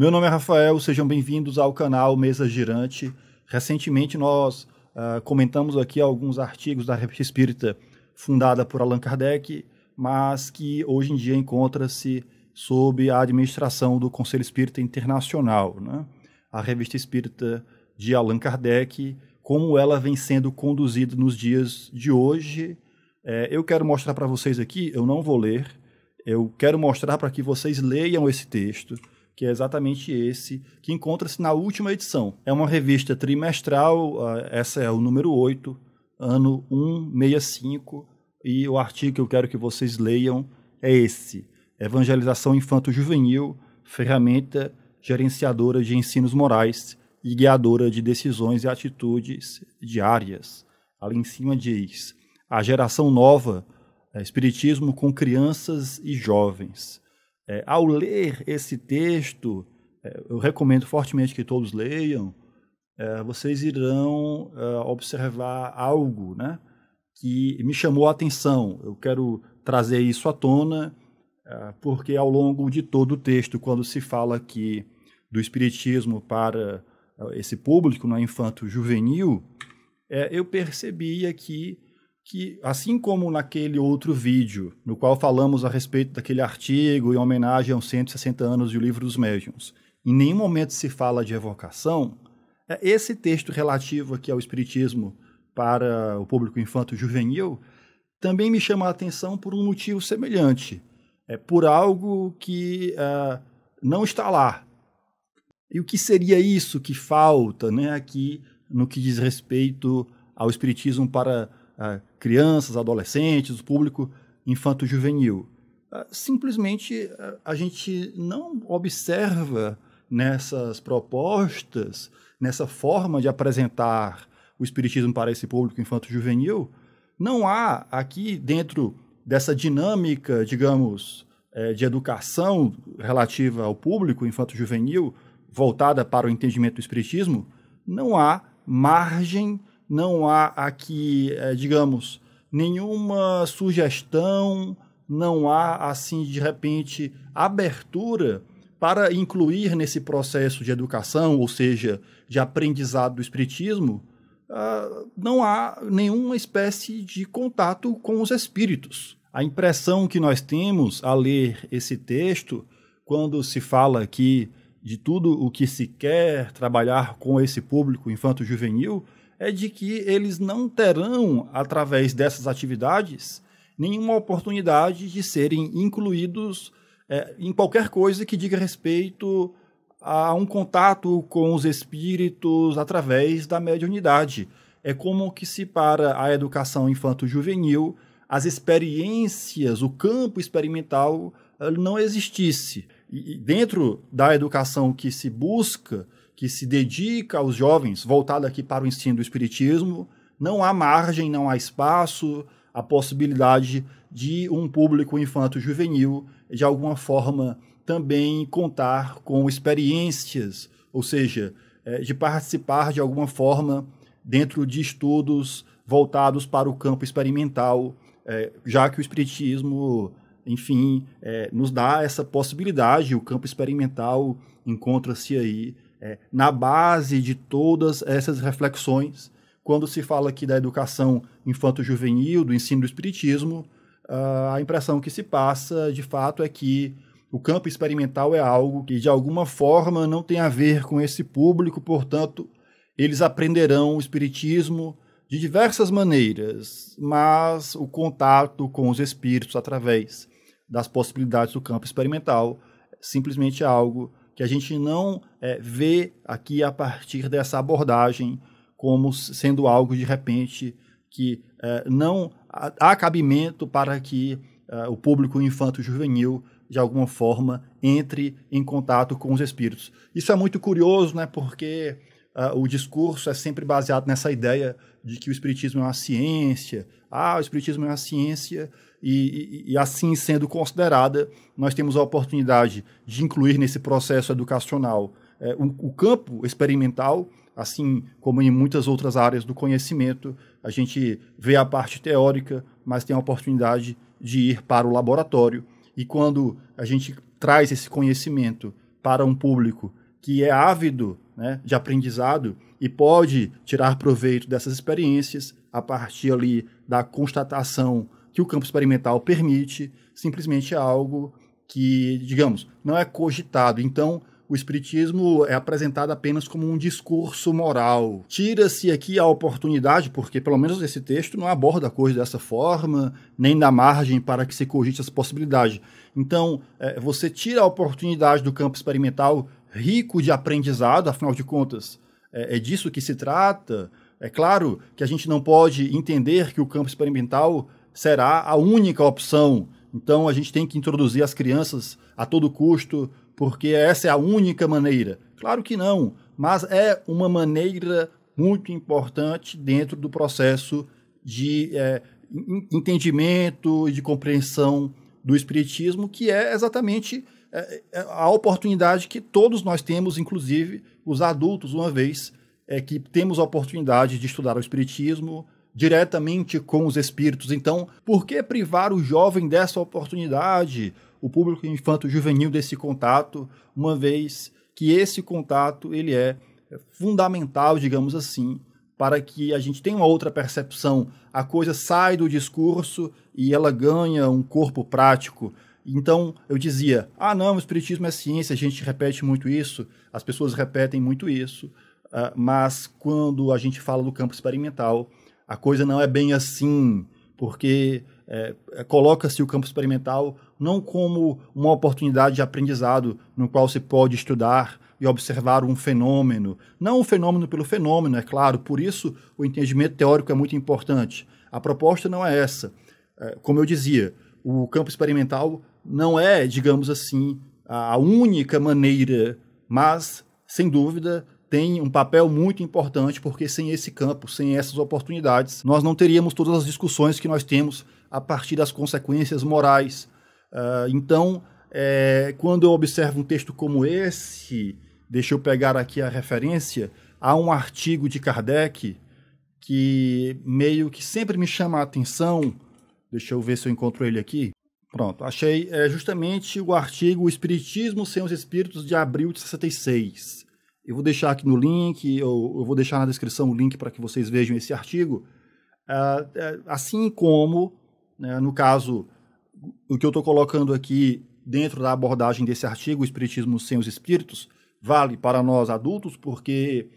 Meu nome é Rafael, sejam bem-vindos ao canal Mesa Girante. Recentemente nós uh, comentamos aqui alguns artigos da Revista Espírita fundada por Allan Kardec, mas que hoje em dia encontra-se sob a administração do Conselho Espírita Internacional. Né? A Revista Espírita de Allan Kardec, como ela vem sendo conduzida nos dias de hoje. É, eu quero mostrar para vocês aqui, eu não vou ler, eu quero mostrar para que vocês leiam esse texto, que é exatamente esse, que encontra-se na última edição. É uma revista trimestral, ah, essa é o número 8, ano 165, e o artigo que eu quero que vocês leiam é esse: Evangelização Infanto-Juvenil, ferramenta gerenciadora de ensinos morais e guiadora de decisões e atitudes diárias. Ali em cima diz: a geração nova, é, Espiritismo com crianças e jovens. É, ao ler esse texto, é, eu recomendo fortemente que todos leiam, é, vocês irão é, observar algo né, que me chamou a atenção. Eu quero trazer isso à tona, é, porque ao longo de todo o texto, quando se fala aqui do Espiritismo para é, esse público, no né, infanto juvenil, eu percebi aqui que, assim como naquele outro vídeo, no qual falamos a respeito daquele artigo em homenagem aos 160 anos do Livro dos Médiuns, em nenhum momento se fala de evocação, é esse texto relativo aqui ao Espiritismo para o público infanto-juvenil também me chama a atenção por um motivo semelhante, é por algo que uh, não está lá. E o que seria isso que falta né, aqui no que diz respeito ao Espiritismo para crianças, adolescentes, o público infanto-juvenil. Ah, simplesmente ah, a gente não observa nessas propostas, nessa forma de apresentar o espiritismo para esse público infanto-juvenil, não há aqui dentro dessa dinâmica, digamos, eh, de educação relativa ao público infanto-juvenil voltada para o entendimento do espiritismo, não há margem não há aqui, eh, digamos, nenhuma sugestão, não há, assim, de repente, abertura para incluir nesse processo de educação, ou seja, de aprendizado do Espiritismo, ah, não há nenhuma espécie de contato com os espíritos. A impressão que nós temos ao ler esse texto, quando se fala aqui de tudo o que se quer trabalhar com esse público infanto-juvenil, é de que eles não terão, através dessas atividades, nenhuma oportunidade de serem incluídos é, em qualquer coisa que diga respeito a um contato com os espíritos através da mediunidade. É como que se para a educação infanto-juvenil as experiências, o campo experimental eh, não existisse e dentro da educação que se busca, que se dedica aos jovens, voltada aqui para o ensino do espiritismo, não há margem, não há espaço, a possibilidade de um público infanto-juvenil, de alguma forma, também contar com experiências, ou seja, eh, de participar de alguma forma dentro de estudos voltados para o campo experimental, eh, já que o espiritismo enfim, é, nos dá essa possibilidade. O campo experimental encontra-se aí é, na base de todas essas reflexões. Quando se fala aqui da educação infanto-juvenil, do ensino do espiritismo, uh, a impressão que se passa, de fato, é que o campo experimental é algo que, de alguma forma, não tem a ver com esse público, portanto, eles aprenderão o espiritismo de diversas maneiras, mas o contato com os espíritos através das possibilidades do campo experimental, simplesmente algo que a gente não é, vê aqui a partir dessa abordagem como sendo algo de repente que é, não há cabimento para que é, o público infanto-juvenil de alguma forma entre em contato com os espíritos. Isso é muito curioso, né? Porque Uh, o discurso é sempre baseado nessa ideia de que o espiritismo é uma ciência. Ah, o espiritismo é uma ciência e, e, assim sendo considerada, nós temos a oportunidade de incluir nesse processo educacional é, o, o campo experimental, assim como em muitas outras áreas do conhecimento. A gente vê a parte teórica, mas tem a oportunidade de ir para o laboratório. E quando a gente traz esse conhecimento para um público que é ávido né, de aprendizado e pode tirar proveito dessas experiências a partir ali da constatação que o campo experimental permite, simplesmente é algo que, digamos, não é cogitado. Então, o espiritismo é apresentado apenas como um discurso moral. Tira-se aqui a oportunidade, porque pelo menos esse texto não aborda a coisa dessa forma, nem dá margem para que se cogite essa possibilidade. Então, é, você tira a oportunidade do campo experimental rico de aprendizado, afinal de contas, é, é disso que se trata. É claro que a gente não pode entender que o campo experimental será a única opção. Então a gente tem que introduzir as crianças a todo custo, porque essa é a única maneira. Claro que não, mas é uma maneira muito importante dentro do processo de é, entendimento e de compreensão do Espiritismo, que é exatamente é, é, a oportunidade que todos nós temos, inclusive os adultos, uma vez é, que temos a oportunidade de estudar o Espiritismo, diretamente com os espíritos. Então, por que privar o jovem dessa oportunidade, o público infanto-juvenil desse contato, uma vez que esse contato ele é fundamental, digamos assim, para que a gente tenha uma outra percepção. A coisa sai do discurso e ela ganha um corpo prático. Então eu dizia: ah, não, o Espiritismo é ciência, a gente repete muito isso, as pessoas repetem muito isso, ah, mas quando a gente fala do campo experimental, a coisa não é bem assim, porque é, é, coloca-se o campo experimental não como uma oportunidade de aprendizado no qual se pode estudar e observar um fenômeno, não o fenômeno pelo fenômeno, é claro, por isso o entendimento teórico é muito importante. A proposta não é essa. É, como eu dizia, o campo experimental não é, digamos assim, a única maneira, mas, sem dúvida, tem um papel muito importante, porque sem esse campo, sem essas oportunidades, nós não teríamos todas as discussões que nós temos a partir das consequências morais. Uh, então, é, quando eu observo um texto como esse, deixa eu pegar aqui a referência, há um artigo de Kardec que meio que sempre me chama a atenção. Deixa eu ver se eu encontro ele aqui. Pronto, achei é, justamente o artigo O Espiritismo sem os Espíritos de abril de 66. Eu vou deixar aqui no link, eu, eu vou deixar na descrição o link para que vocês vejam esse artigo. Uh, assim como, né, no caso, o que eu estou colocando aqui dentro da abordagem desse artigo, o Espiritismo sem os Espíritos, vale para nós adultos, porque,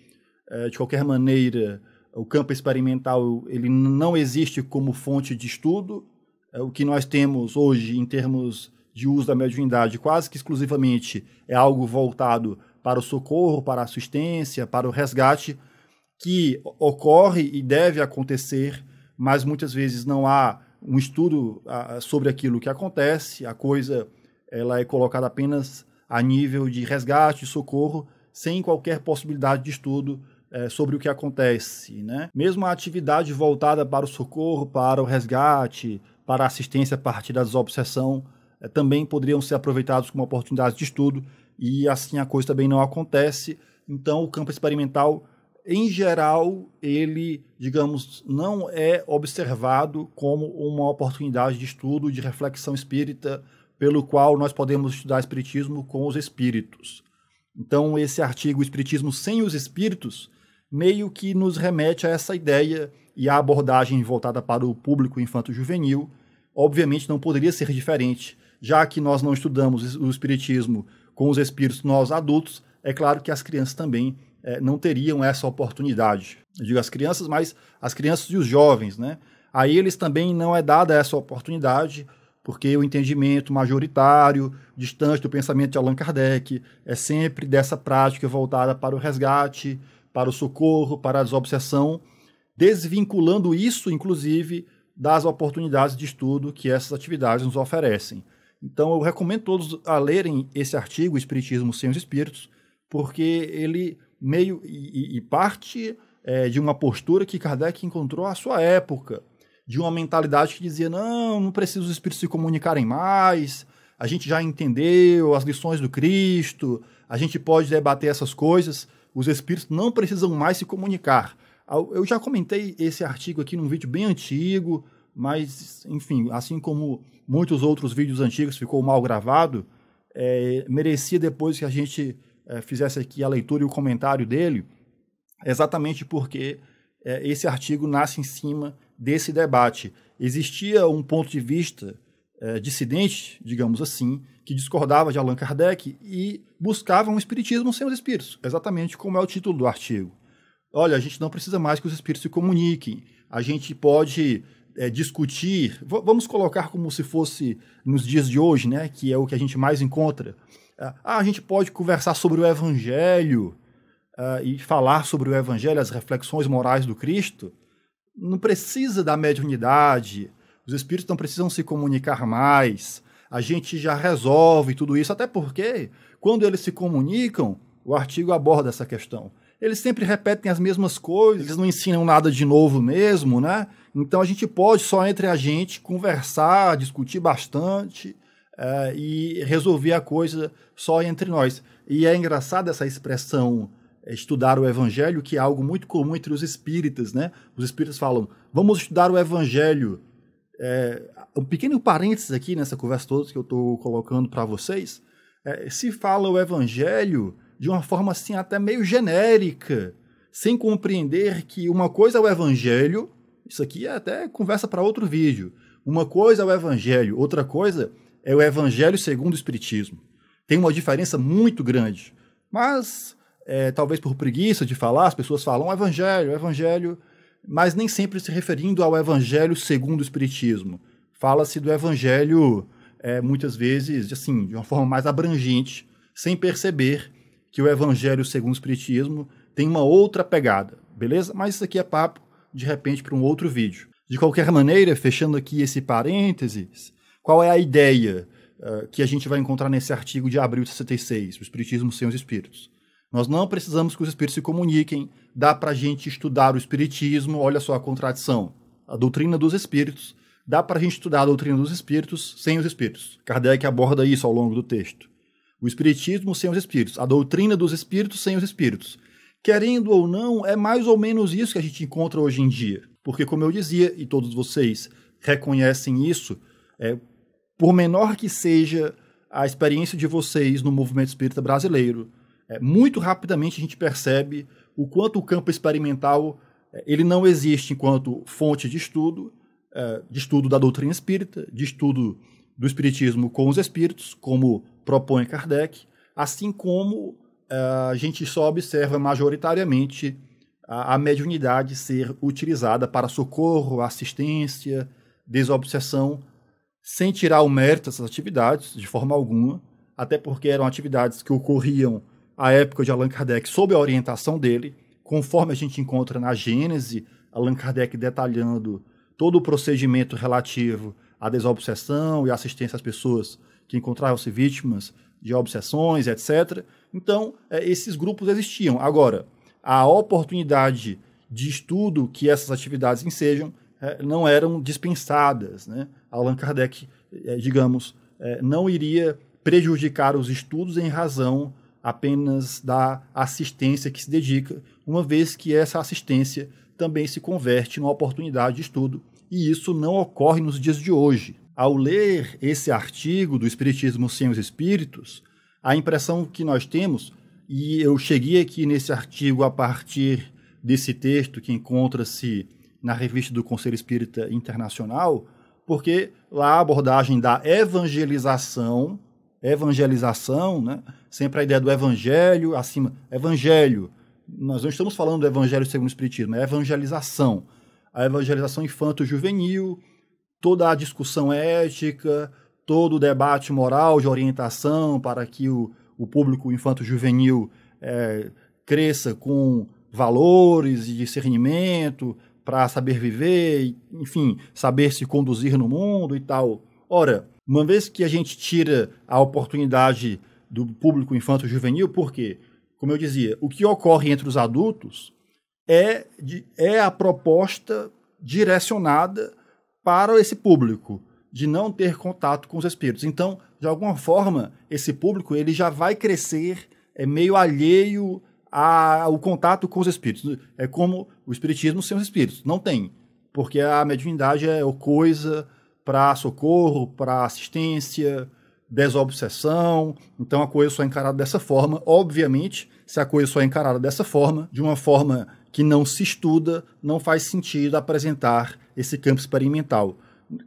uh, de qualquer maneira, o campo experimental ele não existe como fonte de estudo. O que nós temos hoje em termos de uso da mediunidade quase que exclusivamente é algo voltado para o socorro, para a assistência, para o resgate, que ocorre e deve acontecer, mas muitas vezes não há um estudo ah, sobre aquilo que acontece, a coisa ela é colocada apenas a nível de resgate, socorro, sem qualquer possibilidade de estudo eh, sobre o que acontece. Né? Mesmo a atividade voltada para o socorro, para o resgate, para a assistência a partir da desobsessão, eh, também poderiam ser aproveitados como oportunidades de estudo e assim a coisa também não acontece. Então, o campo experimental, em geral, ele, digamos, não é observado como uma oportunidade de estudo, de reflexão espírita, pelo qual nós podemos estudar espiritismo com os espíritos. Então, esse artigo Espiritismo sem os Espíritos meio que nos remete a essa ideia e a abordagem voltada para o público infanto-juvenil, obviamente não poderia ser diferente, já que nós não estudamos o espiritismo com os espíritos nós adultos, é claro que as crianças também é, não teriam essa oportunidade. Eu digo as crianças, mas as crianças e os jovens, né? A eles também não é dada essa oportunidade, porque o entendimento majoritário, distante do pensamento de Allan Kardec, é sempre dessa prática voltada para o resgate, para o socorro, para a desobsessão, desvinculando isso, inclusive, das oportunidades de estudo que essas atividades nos oferecem. Então eu recomendo todos a lerem esse artigo, Espiritismo sem os Espíritos, porque ele meio e, e parte é, de uma postura que Kardec encontrou à sua época, de uma mentalidade que dizia: não, não precisa os espíritos se comunicarem mais, a gente já entendeu as lições do Cristo, a gente pode debater essas coisas, os espíritos não precisam mais se comunicar. Eu já comentei esse artigo aqui num vídeo bem antigo, mas, enfim, assim como muitos outros vídeos antigos ficou mal gravado, é, merecia depois que a gente é, fizesse aqui a leitura e o comentário dele, exatamente porque é, esse artigo nasce em cima desse debate. Existia um ponto de vista é, dissidente, digamos assim, que discordava de Allan Kardec e buscava um espiritismo sem os espíritos, exatamente como é o título do artigo. Olha, a gente não precisa mais que os espíritos se comuniquem, a gente pode é, discutir, vamos colocar como se fosse nos dias de hoje, né, que é o que a gente mais encontra. Ah, ah, a gente pode conversar sobre o Evangelho ah, e falar sobre o Evangelho, as reflexões morais do Cristo. Não precisa da mediunidade, os espíritos não precisam se comunicar mais. A gente já resolve tudo isso, até porque, quando eles se comunicam, o artigo aborda essa questão. Eles sempre repetem as mesmas coisas, eles não ensinam nada de novo mesmo, né? Então a gente pode só entre a gente conversar, discutir bastante é, e resolver a coisa só entre nós. E é engraçada essa expressão estudar o evangelho, que é algo muito comum entre os espíritas, né? Os espíritas falam, vamos estudar o evangelho. É, um pequeno parênteses aqui nessa conversa toda que eu estou colocando para vocês. É, se fala o evangelho de uma forma assim até meio genérica, sem compreender que uma coisa é o evangelho, isso aqui é até conversa para outro vídeo. Uma coisa é o evangelho, outra coisa é o evangelho segundo o espiritismo. Tem uma diferença muito grande. Mas, é, talvez por preguiça de falar, as pessoas falam evangelho, evangelho, mas nem sempre se referindo ao evangelho segundo o espiritismo. Fala-se do evangelho, é, muitas vezes, assim, de uma forma mais abrangente, sem perceber que o evangelho segundo o espiritismo tem uma outra pegada, beleza? Mas isso aqui é papo de repente para um outro vídeo. De qualquer maneira, fechando aqui esse parênteses, qual é a ideia uh, que a gente vai encontrar nesse artigo de abril de 66, o Espiritismo sem os Espíritos? Nós não precisamos que os espíritos se comuniquem, dá para a gente estudar o espiritismo, olha só a contradição. A doutrina dos espíritos, dá para a gente estudar a doutrina dos espíritos sem os espíritos. Kardec aborda isso ao longo do texto. O espiritismo sem os espíritos, a doutrina dos espíritos sem os espíritos querendo ou não, é mais ou menos isso que a gente encontra hoje em dia. Porque, como eu dizia, e todos vocês reconhecem isso, é, por menor que seja a experiência de vocês no movimento espírita brasileiro, é, muito rapidamente a gente percebe o quanto o campo experimental é, ele não existe enquanto fonte de estudo, é, de estudo da doutrina espírita, de estudo do espiritismo com os espíritos, como propõe Kardec, assim como é, a gente só observa majoritariamente a, a mediunidade ser utilizada para socorro, assistência, desobsessão, sem tirar o mérito dessas atividades, de forma alguma, até porque eram atividades que ocorriam à época de Allan Kardec sob a orientação dele, conforme a gente encontra na Gênese, Allan Kardec detalhando todo o procedimento relativo à desobsessão e assistência às pessoas que encontravam se vítimas de obsessões, etc. Então, é, esses grupos existiam. Agora, a oportunidade de estudo que essas atividades ensejam é, não eram dispensadas. Né? Allan Kardec, é, digamos, é, não iria prejudicar os estudos em razão apenas da assistência que se dedica, uma vez que essa assistência também se converte numa oportunidade de estudo, e isso não ocorre nos dias de hoje. Ao ler esse artigo do Espiritismo sem os Espíritos, a impressão que nós temos, e eu cheguei aqui nesse artigo a partir desse texto que encontra-se na revista do Conselho Espírita Internacional, porque lá a abordagem da evangelização, evangelização, né? sempre a ideia do evangelho acima, evangelho. Nós não estamos falando do evangelho segundo o Espiritismo, é evangelização. A evangelização infanto-juvenil, toda a discussão ética, todo o debate moral de orientação para que o, o público infanto-juvenil é, cresça com valores e discernimento para saber viver, enfim, saber se conduzir no mundo e tal. Ora, uma vez que a gente tira a oportunidade do público infanto-juvenil, porque, como eu dizia, o que ocorre entre os adultos é, de, é a proposta direcionada para esse público de não ter contato com os espíritos. Então, de alguma forma, esse público ele já vai crescer é, meio alheio ao contato com os espíritos. É como o espiritismo sem os espíritos. Não tem, porque a mediunidade é coisa para socorro, para assistência, desobsessão. Então a coisa só é encarada dessa forma. Obviamente, se a coisa só é encarada dessa forma, de uma forma que não se estuda, não faz sentido apresentar esse campo experimental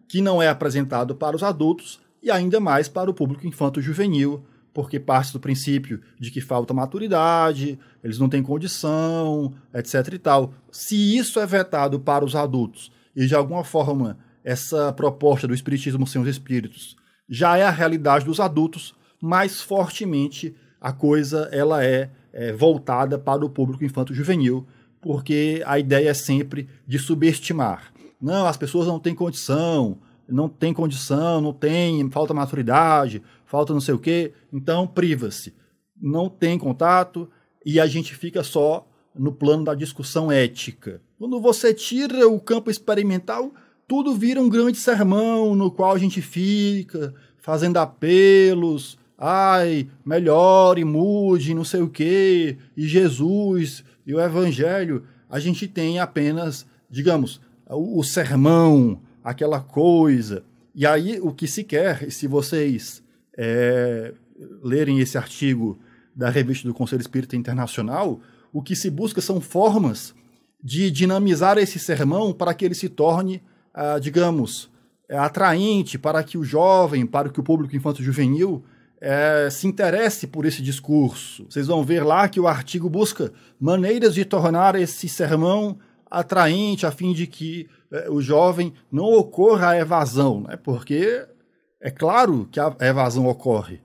que não é apresentado para os adultos e ainda mais para o público infanto-juvenil, porque parte do princípio de que falta maturidade, eles não têm condição, etc e tal. Se isso é vetado para os adultos e de alguma forma essa proposta do espiritismo sem os espíritos já é a realidade dos adultos, mais fortemente a coisa ela é, é voltada para o público infanto-juvenil, porque a ideia é sempre de subestimar não, as pessoas não têm condição, não tem condição, não tem, falta maturidade, falta não sei o quê, então priva-se. Não tem contato e a gente fica só no plano da discussão ética. Quando você tira o campo experimental, tudo vira um grande sermão no qual a gente fica fazendo apelos, ai, melhore, mude, não sei o quê, e Jesus e o Evangelho. A gente tem apenas, digamos, o, sermão, aquela coisa. E aí o que se quer, se vocês é, lerem esse artigo da revista do Conselho Espírita Internacional, o que se busca são formas de dinamizar esse sermão para que ele se torne, ah, digamos, é, atraente, para que o jovem, para que o público infanto-juvenil é, se interesse por esse discurso. Vocês vão ver lá que o artigo busca maneiras de tornar esse sermão atraente a fim de que eh, o jovem não ocorra a evasão, né? porque é claro que a evasão ocorre.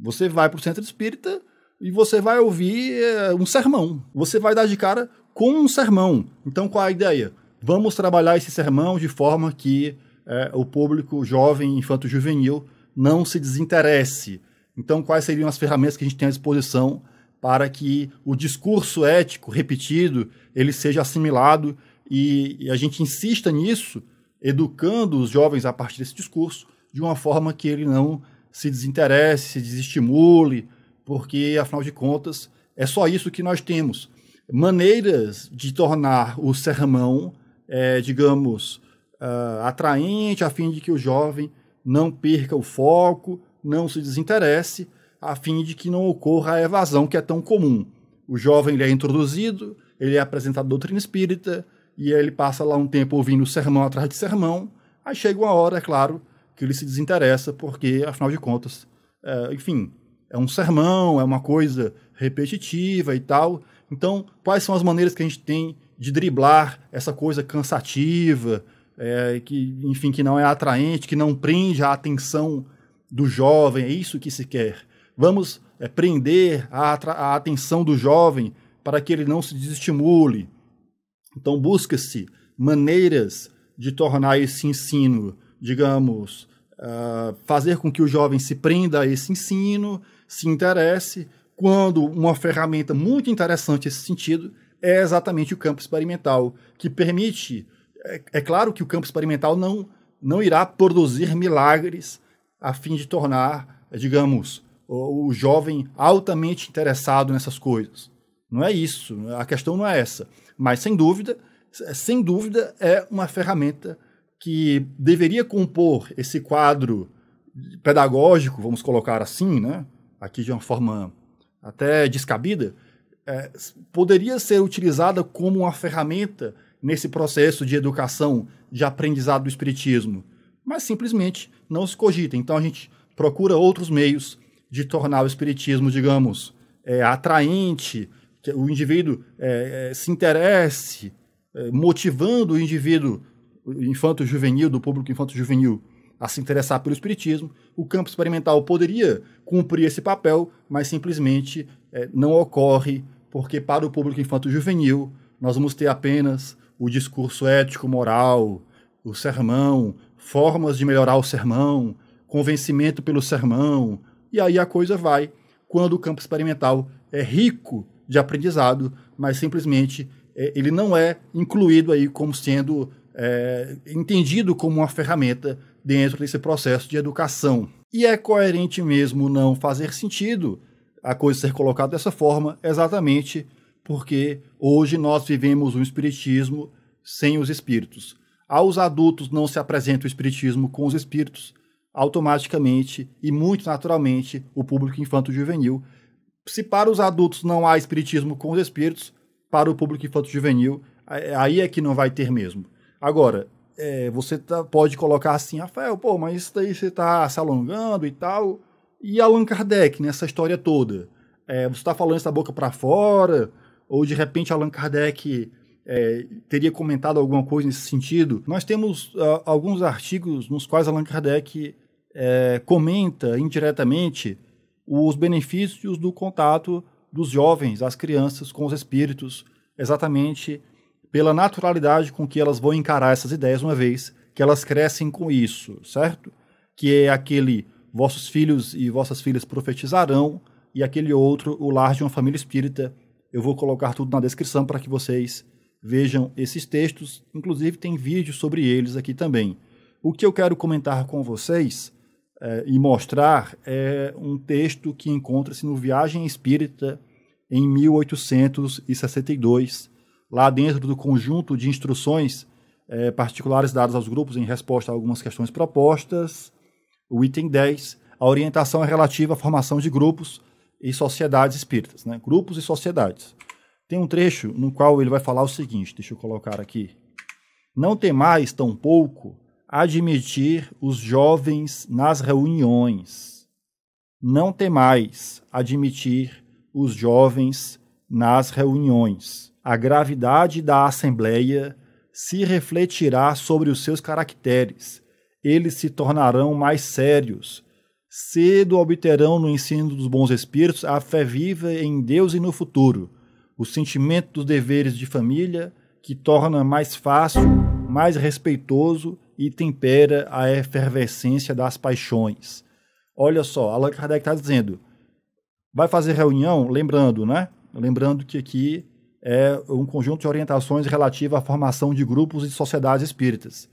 Você vai para o centro espírita e você vai ouvir eh, um sermão. Você vai dar de cara com um sermão. Então, qual a ideia? Vamos trabalhar esse sermão de forma que eh, o público jovem, infanto-juvenil, não se desinteresse. Então, quais seriam as ferramentas que a gente tem à disposição para que o discurso ético repetido ele seja assimilado e, e a gente insista nisso, educando os jovens a partir desse discurso de uma forma que ele não se desinteresse, se desestimule, porque afinal de contas é só isso que nós temos. Maneiras de tornar o sermão, é, digamos, uh, atraente, a fim de que o jovem não perca o foco, não se desinteresse, a fim de que não ocorra a evasão que é tão comum. O jovem ele é introduzido, ele é apresentado à doutrina espírita, e ele passa lá um tempo ouvindo sermão atrás de sermão, aí chega uma hora, é claro, que ele se desinteressa, porque, afinal de contas, é, enfim, é um sermão, é uma coisa repetitiva e tal. Então, quais são as maneiras que a gente tem de driblar essa coisa cansativa, é, que, enfim, que não é atraente, que não prende a atenção do jovem, é isso que se quer. Vamos é, prender a, a atenção do jovem para que ele não se desestimule. Então, busca-se maneiras de tornar esse ensino, digamos, uh, fazer com que o jovem se prenda a esse ensino, se interesse. Quando uma ferramenta muito interessante nesse sentido é exatamente o campo experimental, que permite. É, é claro que o campo experimental não, não irá produzir milagres a fim de tornar, digamos, o, jovem altamente interessado nessas coisas. Não é isso, a questão não é essa. Mas, sem dúvida, sem dúvida, é uma ferramenta que deveria compor esse quadro pedagógico, vamos colocar assim, né? aqui de uma forma até descabida, é, poderia ser utilizada como uma ferramenta nesse processo de educação, de aprendizado do Espiritismo, mas simplesmente não se cogita. Então a gente procura outros meios de tornar o espiritismo, digamos, é, atraente, que o indivíduo é, é se interesse, é, motivando o indivíduo infanto-juvenil, do público infanto-juvenil, a se interessar pelo espiritismo, o campo experimental poderia cumprir esse papel, mas simplesmente é, não ocorre, porque para o público infanto-juvenil nós vamos ter apenas o discurso ético-moral, o sermão, formas de melhorar o sermão, convencimento pelo sermão, e aí a coisa vai quando o campo experimental é rico de aprendizado, mas simplesmente é, ele não é incluído aí como sendo é, entendido como uma ferramenta dentro desse processo de educação. E é coerente mesmo não fazer sentido a coisa ser colocada dessa forma, exatamente porque hoje nós vivemos um espiritismo sem os espíritos. Aos adultos não se apresenta o espiritismo com os espíritos, automaticamente e muito naturalmente o público infanto-juvenil. Se para os adultos não há espiritismo com os espíritos, para o público infanto-juvenil, é, aí é que não vai ter mesmo. Agora, é, você tá, pode colocar assim, Rafael, pô, mas isso daí você está se alongando e tal. E Allan Kardec, nessa né, história toda? É, você está falando isso da boca para fora? Ou de repente Allan Kardec é, teria comentado alguma coisa nesse sentido? Nós temos uh, alguns artigos nos quais Allan Kardec é, comenta indiretamente os benefícios do contato dos jovens, as crianças, com os espíritos, exatamente pela naturalidade com que elas vão encarar essas ideias, uma vez que elas crescem com isso, certo? Que é aquele vossos filhos e vossas filhas profetizarão, e aquele outro, o lar de uma família espírita. Eu vou colocar tudo na descrição para que vocês vejam esses textos, inclusive tem vídeo sobre eles aqui também. O que eu quero comentar com vocês é, e mostrar é um texto que encontra-se no Viagem Espírita em 1862, lá dentro do conjunto de instruções é, particulares dadas aos grupos em resposta a algumas questões propostas. O item 10, a orientação é relativa à formação de grupos e sociedades espíritas, né? grupos e sociedades. Tem um trecho no qual ele vai falar o seguinte, deixa eu colocar aqui. Não tem mais, tampouco, admitir os jovens nas reuniões. Não temais admitir os jovens nas reuniões. A gravidade da Assembleia se refletirá sobre os seus caracteres. Eles se tornarão mais sérios. Cedo obterão no ensino dos bons espíritos a fé viva em Deus e no futuro, o sentimento dos deveres de família, que torna mais fácil, mais respeitoso e tempera a efervescência das paixões. Olha só, Allan Kardec está dizendo, vai fazer reunião, lembrando, né? Lembrando que aqui é um conjunto de orientações relativa à formação de grupos e sociedades espíritas.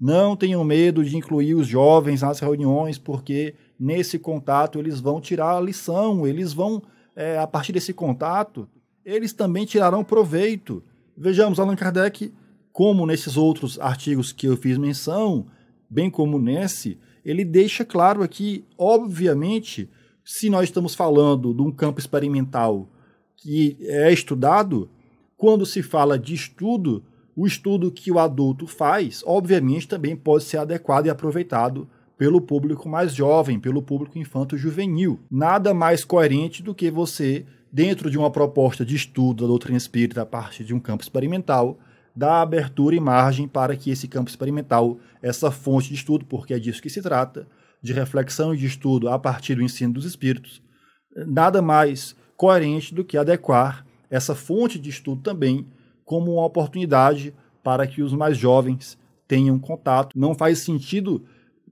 Não tenham medo de incluir os jovens nas reuniões, porque nesse contato eles vão tirar a lição, eles vão, é, a partir desse contato, eles também tirarão proveito. Vejamos, Allan Kardec como nesses outros artigos que eu fiz menção, bem como nesse, ele deixa claro aqui, obviamente, se nós estamos falando de um campo experimental que é estudado, quando se fala de estudo, o estudo que o adulto faz, obviamente, também pode ser adequado e aproveitado pelo público mais jovem, pelo público infanto-juvenil. Nada mais coerente do que você, dentro de uma proposta de estudo da doutrina espírita a partir de um campo experimental, dá abertura e margem para que esse campo experimental, essa fonte de estudo, porque é disso que se trata, de reflexão e de estudo a partir do ensino dos espíritos, nada mais coerente do que adequar essa fonte de estudo também como uma oportunidade para que os mais jovens tenham contato. Não faz sentido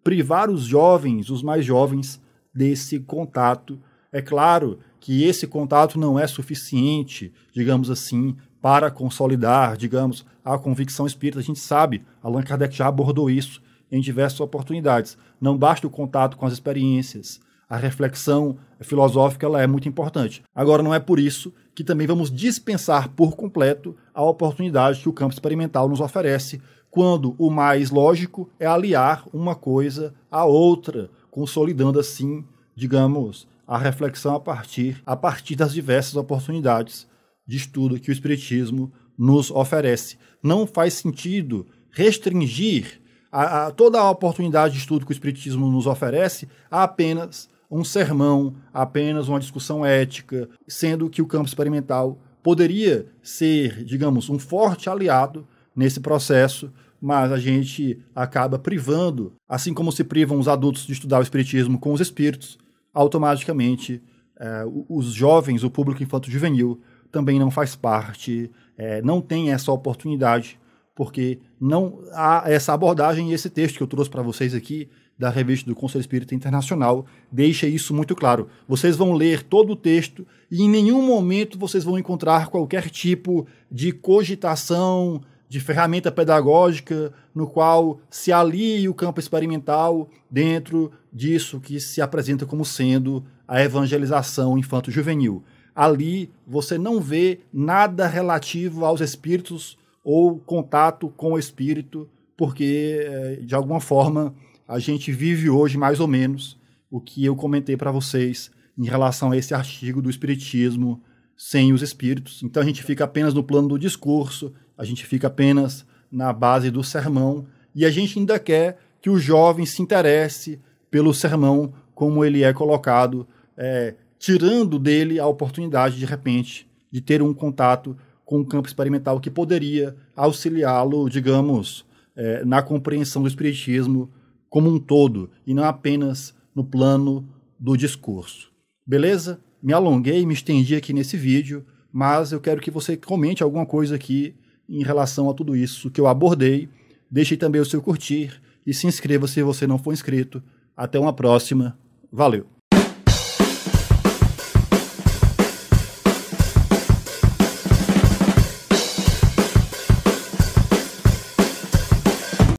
privar os jovens, os mais jovens, desse contato. É claro que esse contato não é suficiente, digamos assim, para consolidar, digamos, a convicção espírita. A gente sabe, Allan Kardec já abordou isso em diversas oportunidades. Não basta o contato com as experiências, a reflexão filosófica ela é muito importante. Agora, não é por isso que também vamos dispensar por completo a oportunidade que o campo experimental nos oferece, quando o mais lógico é aliar uma coisa à outra, consolidando assim, digamos, a reflexão a partir, a partir das diversas oportunidades de estudo que o Espiritismo nos oferece. Não faz sentido restringir a, a toda a oportunidade de estudo que o Espiritismo nos oferece a apenas um sermão, apenas uma discussão ética, sendo que o campo experimental poderia ser, digamos, um forte aliado nesse processo, mas a gente acaba privando, assim como se privam os adultos de estudar o espiritismo com os espíritos, automaticamente eh, os jovens, o público infanto-juvenil, também não faz parte, é, não tem essa oportunidade, porque não há essa abordagem e esse texto que eu trouxe para vocês aqui da revista do Conselho Espírita Internacional deixa isso muito claro. Vocês vão ler todo o texto e em nenhum momento vocês vão encontrar qualquer tipo de cogitação, de ferramenta pedagógica no qual se alie o campo experimental dentro disso que se apresenta como sendo a evangelização infanto-juvenil ali você não vê nada relativo aos espíritos ou contato com o espírito, porque eh, de alguma forma a gente vive hoje mais ou menos o que eu comentei para vocês em relação a esse artigo do espiritismo sem os espíritos. Então a gente fica apenas no plano do discurso, a gente fica apenas na base do sermão e a gente ainda quer que o jovem se interesse pelo sermão como ele é colocado é, tirando dele a oportunidade, de repente, de ter um contato com o campo experimental que poderia auxiliá-lo, digamos, é, na compreensão do espiritismo como um todo e não apenas no plano do discurso. Beleza? Me alonguei, me estendi aqui nesse vídeo, mas eu quero que você comente alguma coisa aqui em relação a tudo isso que eu abordei. Deixe também o seu curtir e se inscreva se você não for inscrito. Até uma próxima. Valeu!